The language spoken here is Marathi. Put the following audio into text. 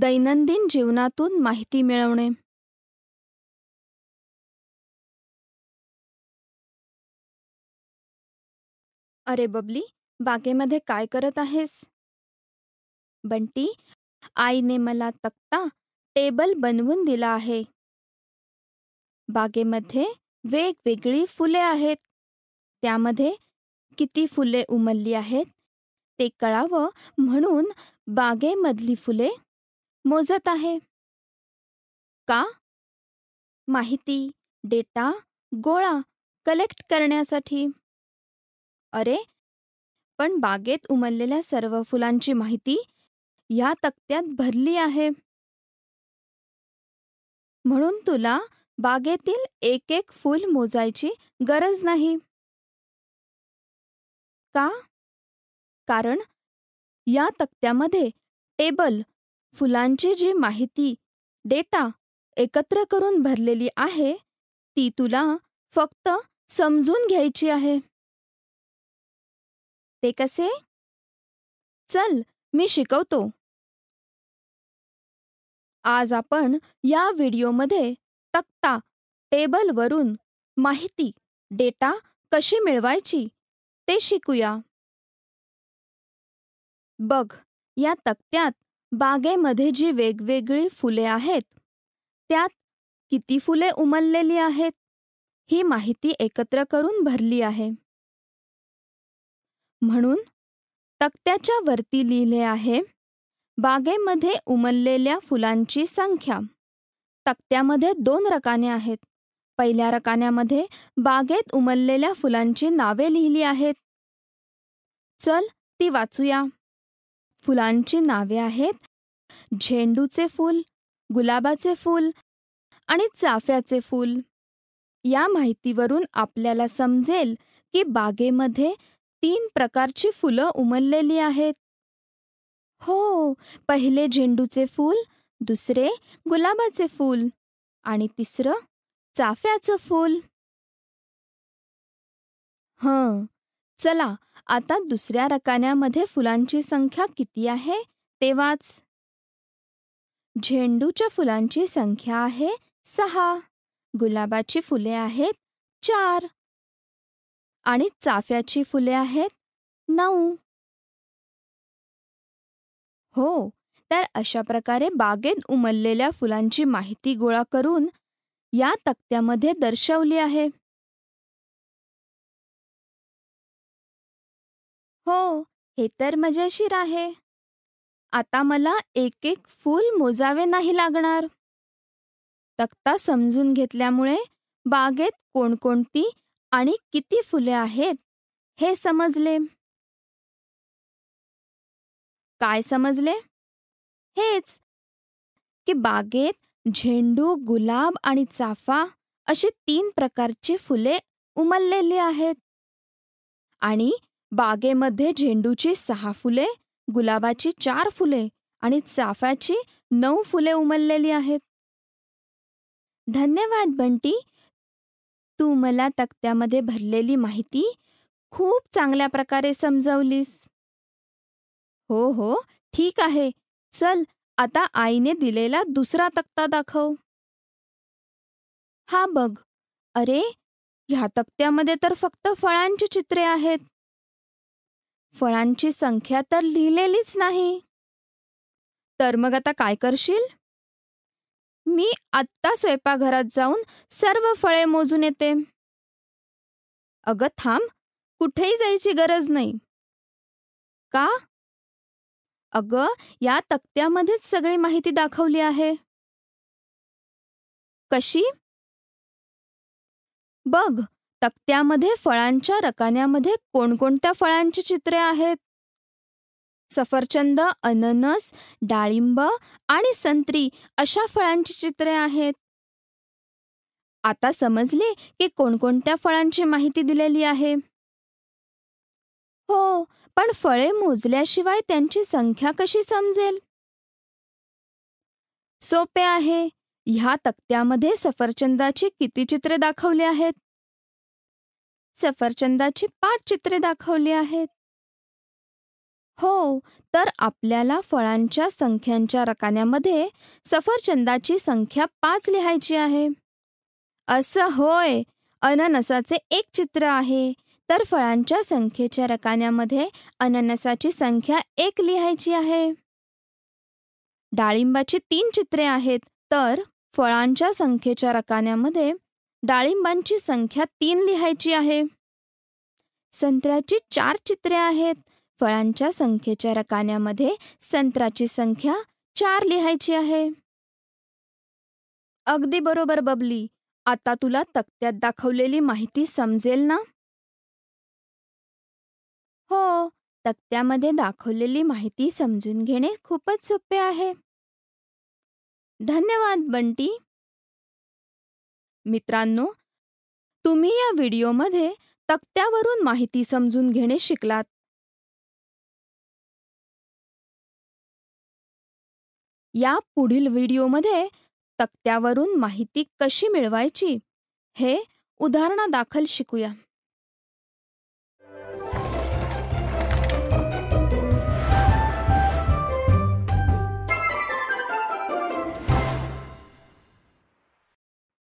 दैनंदिन जीवनातून माहिती मिळवणे अरे बबली बागेमध्ये काय करत आहेस बंटी आईने मला तक्ता टेबल बनवून दिला आहे बागेमध्ये वेगवेगळी फुले आहेत त्यामध्ये किती फुले उमलली आहेत ते कळावं म्हणून बागेमधली फुले मोजत आहे का माहिती डेटा गोळा कलेक्ट करण्यासाठी अरे पण बागेत उमललेल्या सर्व फुलांची माहिती या तक्त्यात भरली आहे म्हणून तुला बागेतील एक एक फूल मोजायची गरज नाही का कारण या तक्त्यामध्ये टेबल फुलांची जी माहिती डेटा एकत्र करून भरलेली आहे ती तुला फक्त समजून घ्यायची आहे ते कसे चल मी शिकवतो आज आपण या व्हिडिओमध्ये तक्ता टेबलवरून माहिती डेटा कशी मिळवायची ते शिकूया बघ या तक्त्यात बागेमध्ये जी वेगवेगळी फुले आहेत त्यात किती फुले उमललेली आहेत ही माहिती एकत्र करून भरली आहे म्हणून तक्त्याच्या वरती लिहिले आहे बागेमध्ये उमललेल्या फुलांची संख्या तक्त्यामध्ये दोन रकाने आहेत पहिल्या रकान्यामध्ये बागेत उमललेल्या फुलांची नावे लिहिली आहेत चल ती वाचूया फुलांची नावे आहेत झेंडूचे फूल गुलाबाचे फूल आणि चाफ्याचे फूल या माहितीवरून आपल्याला समजेल की बागेमध्ये तीन प्रकारची फुलं उमललेली आहेत हो पहिले झेंडूचे फूल दुसरे गुलाबाचे फूल आणि तिसरं चाफ्याचं फूल हं चला आता दुसऱ्या रकान्यामध्ये फुलांची संख्या किती आहे ते वाच झेंडूच्या फुलांची संख्या आहे सहा गुलाबाची फुले आहेत चार आणि चाफ्याची फुले आहेत नऊ हो तर अशा प्रकारे बागेत उमललेल्या फुलांची माहिती गोळा करून या तक्त्यामध्ये दर्शवली आहे हो हे तर मजेशीर आहे आता मला एक एक फूल मोजावे नाही लागणार तक्ता समजून घेतल्यामुळे बागेत कोणकोणती आणि किती फुले आहेत हे समजले काय समजले हेच की बागेत झेंडू गुलाब आणि चाफा अशी तीन प्रकारची फुले उमललेली आहेत आणि बागेमध्ये झेंडूची सहा फुले गुलाबाची चार फुले आणि चाफ्याची नऊ फुले उमललेली आहेत धन्यवाद बंटी तू मला तक्त्यामध्ये भरलेली माहिती खूप चांगल्या प्रकारे समजवलीस हो हो ठीक आहे चल आता आईने दिलेला दुसरा तक्ता दाखव हा बघ अरे ह्या तक्त्यामध्ये तर फक्त फळांची चित्रे आहेत फळांची संख्या तर लिहिलेलीच नाही तर मग आता काय करशील मी आत्ता स्वयंपाकघरात जाऊन सर्व फळे मोजून येते अगं थांब कुठेही जायची गरज नाही का अग या तक्त्यामध्येच सगळी माहिती दाखवली आहे कशी बघ तक्त्यामध्ये फळांच्या रकान्यामध्ये कोणकोणत्या फळांची चित्रे आहेत सफरचंद अननस डाळिंब आणि संत्री अशा फळांची चित्रे आहेत आता समजले की कोणकोणत्या फळांची माहिती दिलेली आहे हो पण फळे मोजल्याशिवाय त्यांची संख्या कशी समजेल सोपे आहे ह्या तक्त्यामध्ये सफरचंदाची किती चित्रे दाखवली आहेत सफरचंदाची पाच चित्रे दाखवली आहेत हो तर आपल्याला फळांच्या संख्यांच्या रकान्यामध्ये सफरचंदाची संख्या पाच लिहायची आहे असं होय अननसाचे एक चित्र आहे तर फळांच्या संख्येच्या रकान्यामध्ये अननसाची संख्या एक लिहायची आहे डाळिंबाची तीन चित्रे आहेत तर फळांच्या संख्येच्या रकान्यामध्ये डाळिंबांची संख्या तीन लिहायची आहे संत्र्याची चार चित्रे आहेत फळांच्या संख्येच्या रकान्यामध्ये संत्राची संख्या चार लिहायची आहे अगदी बरोबर बबली आता तुला तक्त्यात दाखवलेली माहिती समजेल ना हो तक्त्यामध्ये दाखवलेली माहिती समजून घेणे खूपच सोपे आहे धन्यवाद बंटी मित्रांनो तुम्ही या व्हिडिओमध्ये तक्त्यावरून माहिती समजून घेणे शिकलात या पुढील व्हिडिओमध्ये तक्त्यावरून माहिती कशी मिळवायची हे उदाहरणादाखल शिकूया